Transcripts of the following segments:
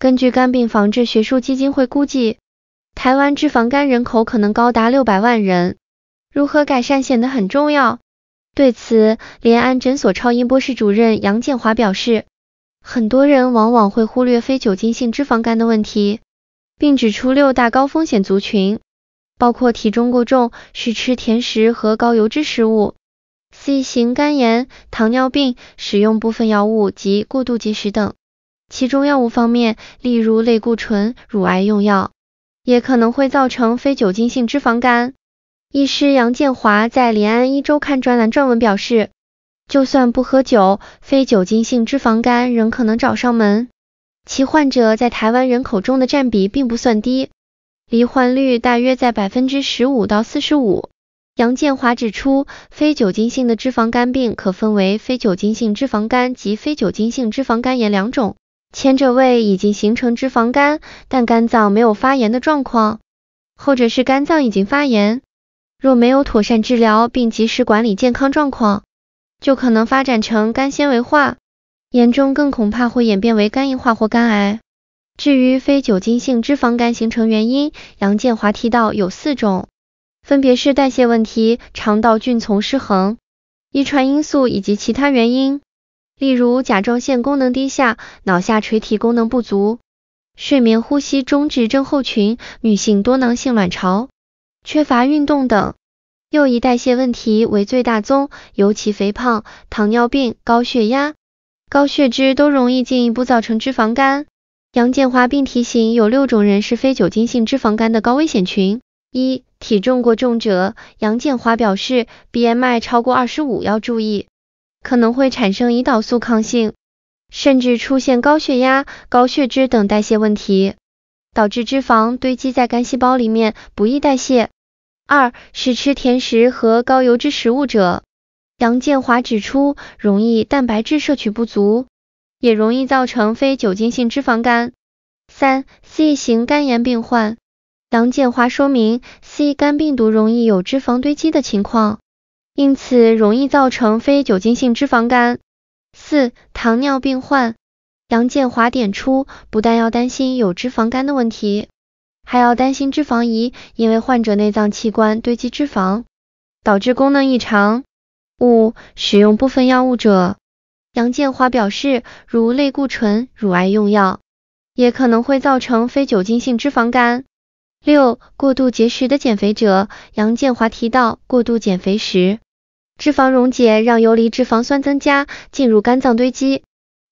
根据肝病防治学术基金会估计，台湾脂肪肝人口可能高达六百万人，如何改善显得很重要。对此，联安诊所超音波室主任杨建华表示，很多人往往会忽略非酒精性脂肪肝的问题，并指出六大高风险族群，包括体重过重、是吃甜食和高油脂食物、C 型肝炎、糖尿病、使用部分药物及过度节食等。其中药物方面，例如类固醇、乳癌用药，也可能会造成非酒精性脂肪肝。医师杨建华在《临安一周刊》专栏撰文表示，就算不喝酒，非酒精性脂肪肝仍可能找上门。其患者在台湾人口中的占比并不算低，罹患率大约在百分之十五到四十五。杨建华指出，非酒精性的脂肪肝病可分为非酒精性脂肪肝及非酒精性脂肪肝炎两种。前者胃已经形成脂肪肝，但肝脏没有发炎的状况，后者是肝脏已经发炎，若没有妥善治疗并及时管理健康状况，就可能发展成肝纤维化，严重更恐怕会演变为肝硬化或肝癌。至于非酒精性脂肪肝形成原因，杨建华提到有四种，分别是代谢问题、肠道菌丛失衡、遗传因素以及其他原因。例如甲状腺功能低下、脑下垂体功能不足、睡眠呼吸中止症候群、女性多囊性卵巢、缺乏运动等，又以代谢问题为最大宗，尤其肥胖、糖尿病、高血压、高血脂都容易进一步造成脂肪肝。杨建华并提醒有六种人是非酒精性脂肪肝的高危险群，一体重过重者，杨建华表示，BMI 超过二十五要注意。可能会产生胰岛素抗性，甚至出现高血压、高血脂等代谢问题，导致脂肪堆积在肝细胞里面不易代谢。二是吃甜食和高油脂食物者，杨建华指出，容易蛋白质摄取不足，也容易造成非酒精性脂肪肝。三，C 型肝炎病患，杨建华说明，C 肝病毒容易有脂肪堆积的情况。因此容易造成非酒精性脂肪肝。四、糖尿病患，杨建华点出，不但要担心有脂肪肝的问题，还要担心脂肪仪，因为患者内脏器官堆积脂肪，导致功能异常。五、使用部分药物者，杨建华表示，如类固醇、乳癌用药，也可能会造成非酒精性脂肪肝。六、过度节食的减肥者，杨建华提到，过度减肥时。脂肪溶解让游离脂肪酸增加，进入肝脏堆积，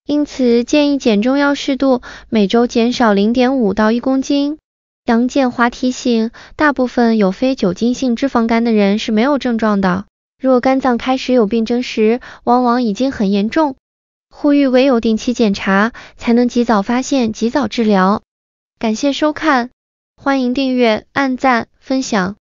因此建议减重要适度，每周减少零点五到一公斤。杨建华提醒，大部分有非酒精性脂肪肝的人是没有症状的，若肝脏开始有病症时，往往已经很严重。呼吁唯有定期检查，才能及早发现，及早治疗。感谢收看，欢迎订阅、按赞、分享。